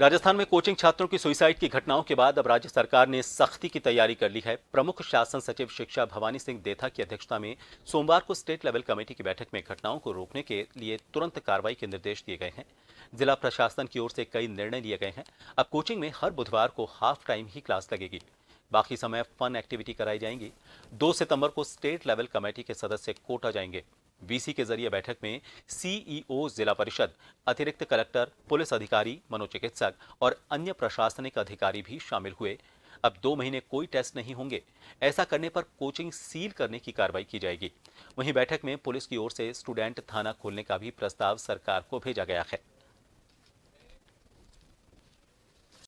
राजस्थान में कोचिंग छात्रों की सुइसाइड की घटनाओं के बाद अब राज्य सरकार ने सख्ती की तैयारी कर ली है प्रमुख शासन सचिव शिक्षा भवानी सिंह देथा की अध्यक्षता में सोमवार को स्टेट लेवल कमेटी की बैठक में घटनाओं को रोकने के लिए तुरंत कार्रवाई के निर्देश दिए गए हैं जिला प्रशासन की ओर से कई निर्णय लिए गए हैं अब कोचिंग में हर बुधवार को हाफ टाइम ही क्लास लगेगी बाकी समय फन एक्टिविटी कराई जाएंगी दो सितंबर को स्टेट लेवल कमेटी के सदस्य कोटा जाएंगे वीसी के जरिए बैठक में सीईओ जिला परिषद अतिरिक्त कलेक्टर पुलिस अधिकारी मनोचिकित्सक और अन्य प्रशासनिक अधिकारी भी शामिल हुए अब दो महीने कोई टेस्ट नहीं होंगे ऐसा करने पर कोचिंग सील करने की कार्रवाई की जाएगी वहीं बैठक में पुलिस की ओर से स्टूडेंट थाना खोलने का भी प्रस्ताव सरकार को भेजा गया है